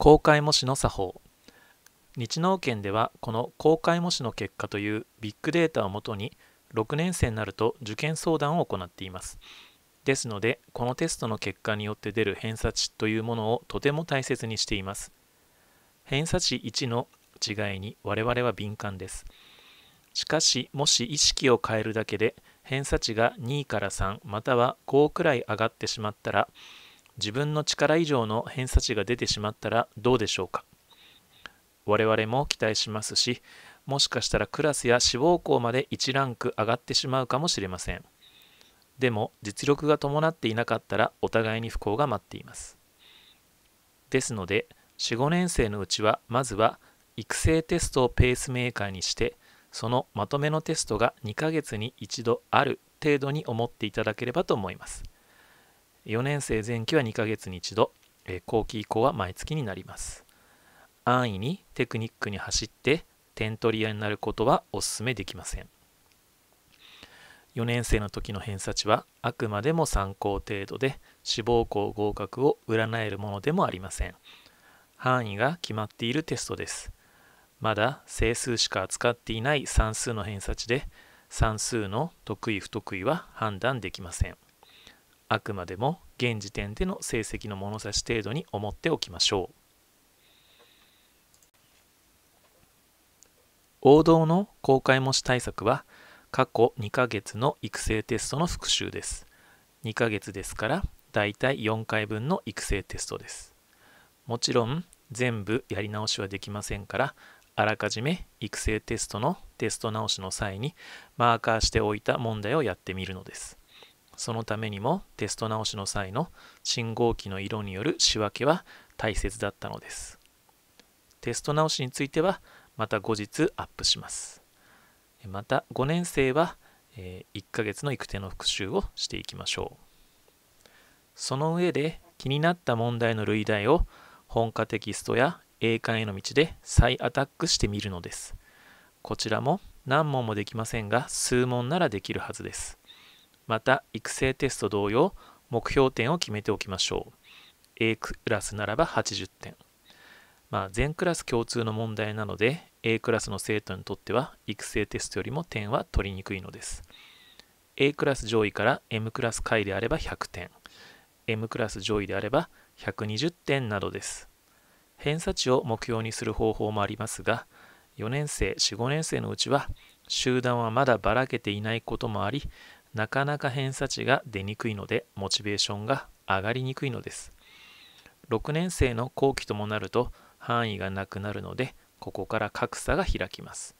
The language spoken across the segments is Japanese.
公開模試の作法日農研ではこの公開模試の結果というビッグデータをもとに6年生になると受験相談を行っていますですのでこのテストの結果によって出る偏差値というものをとても大切にしています偏差値1の違いに我々は敏感ですしかしもし意識を変えるだけで偏差値が2から3または5くらい上がってしまったら自分の力以上の偏差値が出てしまったらどうでしょうか我々も期待しますしもしかしたらクラスや志望校まで1ランク上がってしまうかもしれませんでも実力が伴っていなかったらお互いに不幸が待っていますですので45年生のうちはまずは育成テストをペースメーカーにしてそのまとめのテストが2ヶ月に1度ある程度に思っていただければと思います4年生前期は2ヶ月に1度、え後期以降は毎月になります安易にテクニックに走って点取り屋になることはお勧めできません4年生の時の偏差値はあくまでも参考程度で志望校合格を占えるものでもありません範囲が決まっているテストですまだ整数しか扱っていない算数の偏差値で算数の得意不得意は判断できませんあくまでも現時点での成績の物差し程度に思っておきましょう王道の公開模試対策は過去2ヶ月の育成テストの復習です2ヶ月ですからだいたい4回分の育成テストですもちろん全部やり直しはできませんからあらかじめ育成テストのテスト直しの際にマーカーしておいた問題をやってみるのですそのためにもテスト直しの際の信号機の色による仕分けは大切だったのです。テスト直しについてはまた後日アップします。また5年生は1ヶ月の育成の復習をしていきましょう。その上で気になった問題の類題を本科テキストや栄冠への道で再アタックしてみるのです。こちらも何問もできませんが数問ならできるはずです。また育成テスト同様目標点を決めておきましょう A クラスならば80点まあ、全クラス共通の問題なので A クラスの生徒にとっては育成テストよりも点は取りにくいのです A クラス上位から M クラス下位であれば100点 M クラス上位であれば120点などです偏差値を目標にする方法もありますが4年生45年生のうちは集団はまだばらけていないこともありなかなか偏差値が出にくいのでモチベーションが上がりにくいのです6年生の後期ともなると範囲がなくなるのでここから格差が開きます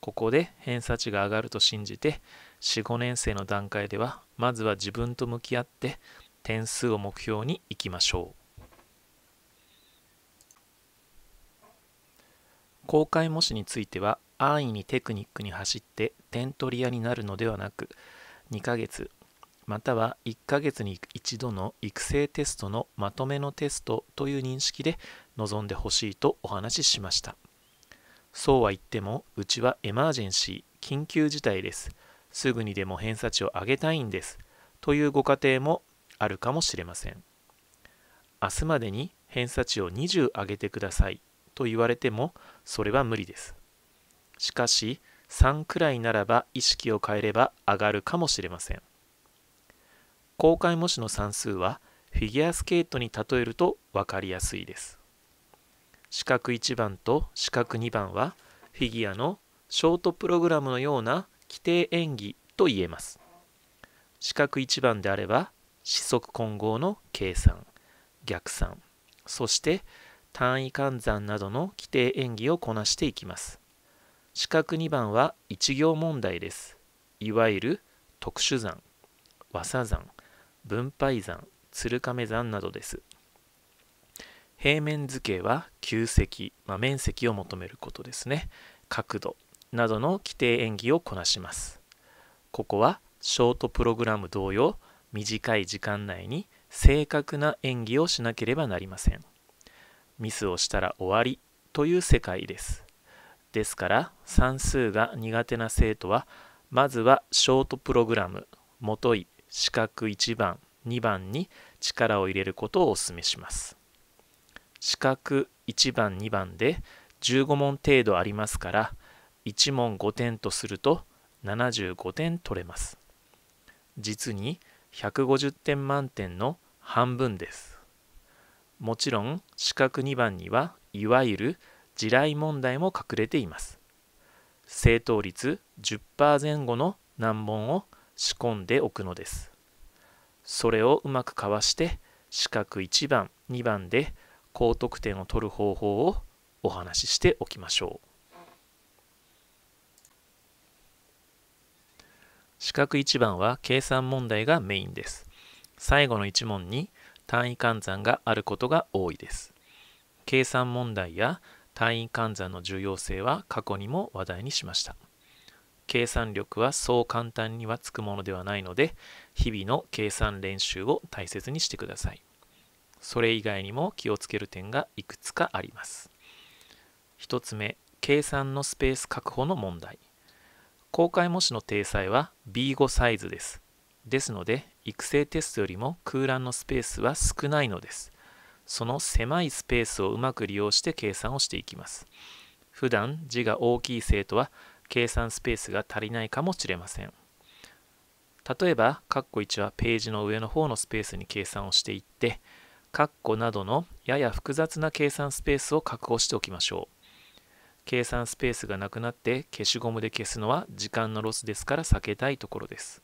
ここで偏差値が上がると信じて45年生の段階ではまずは自分と向き合って点数を目標にいきましょう公開模試については安易にテクニックに走って点取り屋になるのではなく2ヶ月または1ヶ月に1度の育成テストのまとめのテストという認識で臨んでほしいとお話ししましたそうは言ってもうちはエマージェンシー緊急事態ですすぐにでも偏差値を上げたいんですというご家庭もあるかもしれません明日までに偏差値を20上げてくださいと言われてもそれは無理ですしかし3くらいならば意識を変えれば上がるかもしれません公開模試の算数はフィギュアスケートに例えると分かりやすいです四角1番と四角2番はフィギュアのショートプログラムのような規定演技と言えます四角1番であれば四則混合の計算逆算そして単位換算などの規定演技をこなしていきます四角2番は一行問題です。いわゆる特殊算、和佐山、分配山、鶴亀山などです。平面図形は球跡、まあ、面積を求めることですね。角度などの規定演技をこなします。ここはショートプログラム同様、短い時間内に正確な演技をしなければなりません。ミスをしたら終わりという世界です。ですから算数が苦手な生徒はまずはショートプログラムもとい四角1番2番に力を入れることをお勧めします四角1番2番で15問程度ありますから1問5点とすると75点取れます実に150点満点の半分ですもちろん四角2番にはいわゆる「地雷問題も隠れています正答率10%前後の難問を仕込んでおくのですそれをうまくかわして四角1番2番で高得点を取る方法をお話ししておきましょう四角1番は計算問題がメインです最後の1問に単位換算があることが多いです計算問題や単位換算の重要性は過去にも話題にしました計算力はそう簡単にはつくものではないので日々の計算練習を大切にしてくださいそれ以外にも気をつける点がいくつかあります1つ目計算のスペース確保の問題公開模試の定裁は B5 サイズですですので育成テストよりも空欄のスペースは少ないのですその狭いスペースをうまく利用して計算をしていきます。普段字が大きい生徒は計算スペースが足りないかもしれません。例えば、カッコ1はページの上の方のスペースに計算をしていって、カッコなどのやや複雑な計算スペースを確保しておきましょう。計算スペースがなくなって消しゴムで消すのは時間のロスですから避けたいところです。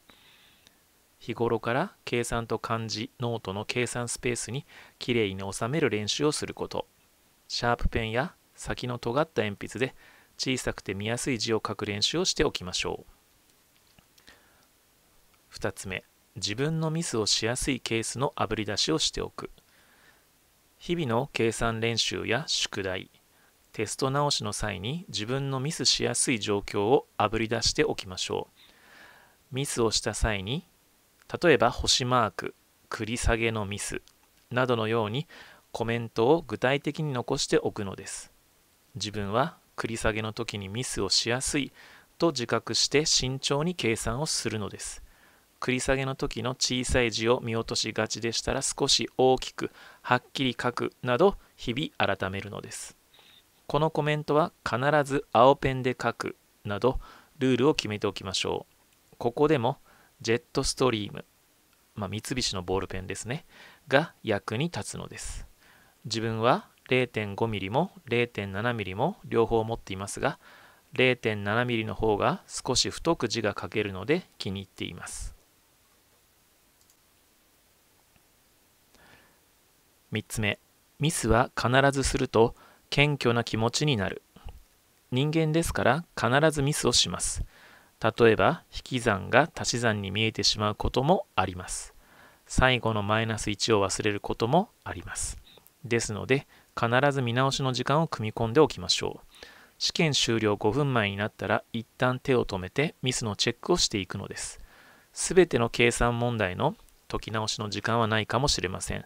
日頃から計算と漢字ノートの計算スペースにきれいに収める練習をすることシャープペンや先の尖った鉛筆で小さくて見やすい字を書く練習をしておきましょう2つ目自分のミスをしやすいケースのあぶり出しをしておく日々の計算練習や宿題テスト直しの際に自分のミスしやすい状況をあぶり出しておきましょうミスをした際に例えば星マーク繰り下げのミスなどのようにコメントを具体的に残しておくのです自分は繰り下げの時にミスをしやすいと自覚して慎重に計算をするのです繰り下げの時の小さい字を見落としがちでしたら少し大きくはっきり書くなど日々改めるのですこのコメントは必ず青ペンで書くなどルールを決めておきましょうここでも「ジェットストリーム、まあ、三菱のボールペンですね、が役に立つのです。自分は 0.5mm も 0.7mm も両方持っていますが、0.7mm の方が少し太く字が書けるので気に入っています。3つ目、ミスは必ずすると謙虚な気持ちになる。人間ですから必ずミスをします。例えば、引き算が足し算に見えてしまうこともあります。最後のマイナス1を忘れることもあります。ですので、必ず見直しの時間を組み込んでおきましょう。試験終了5分前になったら、一旦手を止めてミスのチェックをしていくのです。すべての計算問題の解き直しの時間はないかもしれません。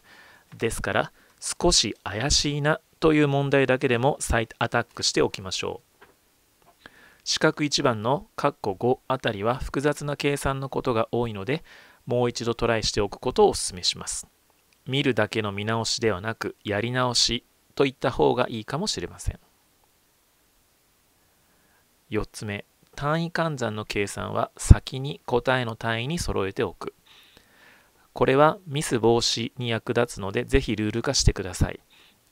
ですから、少し怪しいなという問題だけでも再アタックしておきましょう。四角1番の括弧5あたりは複雑な計算のことが多いのでもう一度トライしておくことをお勧めします。見るだけの見直しではなくやり直しといった方がいいかもしれません。4つ目単位換算の計算は先に答えの単位に揃えておく。これはミス防止に役立つのでぜひルール化してください。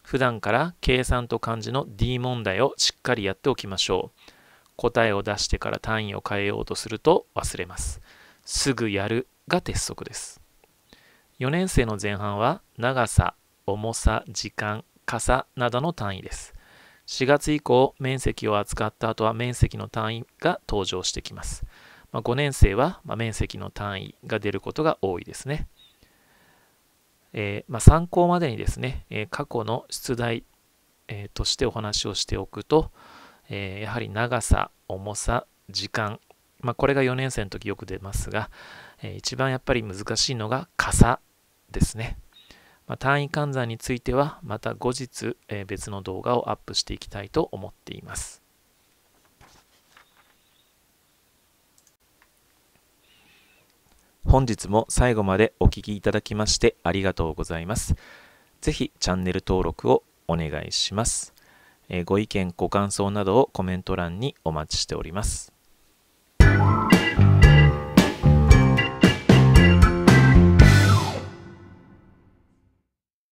普段から計算と漢字の D 問題をしっかりやっておきましょう。答えを出してから単位を変えようとすると忘れます。すぐやるが鉄則です。4年生の前半は長さ、重さ、時間、傘などの単位です。4月以降、面積を扱った後は面積の単位が登場してきます。まあ、5年生は、ま面積の単位が出ることが多いですね。えー、まあ、参考までにですね、え過去の出題、えとしてお話をしておくと、えー、やはり長さ、重さ、時間、まあ、これが4年生の時よく出ますが、えー、一番やっぱり難しいのが傘ですね。まあ、単位換算についてはまた後日、えー、別の動画をアップしていきたいと思っています。本日も最後までお聴きいただきましてありがとうございます。ぜひチャンネル登録をお願いします。えご意見、ご感想などをコメント欄にお待ちしております。